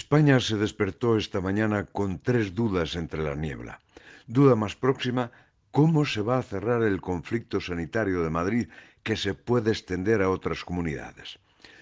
España se despertó esta mañana con tres dudas entre la niebla. Duda más próxima, ¿cómo se va a cerrar el conflicto sanitario de Madrid que se puede extender a otras comunidades?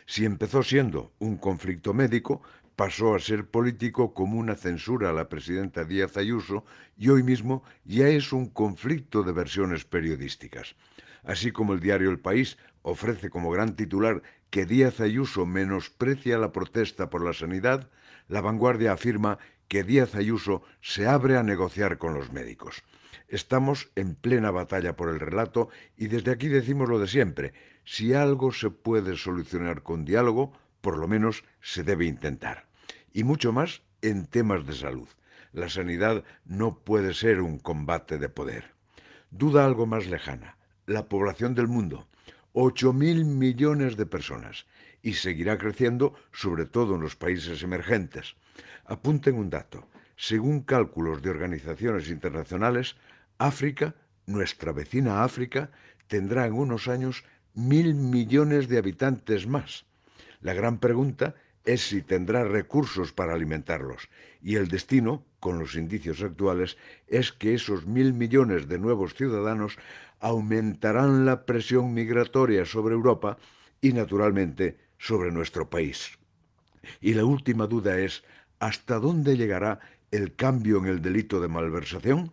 Si empezó siendo un conflicto médico, pasó a ser político como una censura a la presidenta Díaz Ayuso y hoy mismo ya es un conflicto de versiones periodísticas. Así como el diario El País ofrece como gran titular que Díaz Ayuso menosprecia la protesta por la sanidad, la vanguardia afirma que Díaz Ayuso se abre a negociar con los médicos. Estamos en plena batalla por el relato y desde aquí decimos lo de siempre. Si algo se puede solucionar con diálogo, por lo menos se debe intentar. Y mucho más en temas de salud. La sanidad no puede ser un combate de poder. Duda algo más lejana. La población del mundo. 8.000 millones de personas y seguirá creciendo sobre todo en los países emergentes. Apunten un dato. Según cálculos de organizaciones internacionales, África, nuestra vecina África, tendrá en unos años mil millones de habitantes más. La gran pregunta es si tendrá recursos para alimentarlos. Y el destino, con los indicios actuales, es que esos mil millones de nuevos ciudadanos aumentarán la presión migratoria sobre Europa y, naturalmente, sobre nuestro país. Y la última duda es, ¿hasta dónde llegará el cambio en el delito de malversación?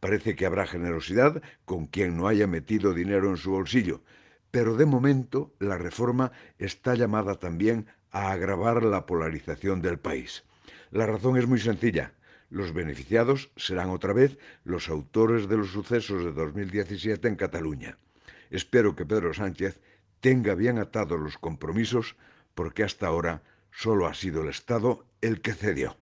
Parece que habrá generosidad con quien no haya metido dinero en su bolsillo, pero de momento la reforma está llamada también a agravar la polarización del país. La razón es muy sencilla. Los beneficiados serán otra vez los autores de los sucesos de 2017 en Cataluña. Espero que Pedro Sánchez tenga bien atados los compromisos porque hasta ahora solo ha sido el Estado el que cedió.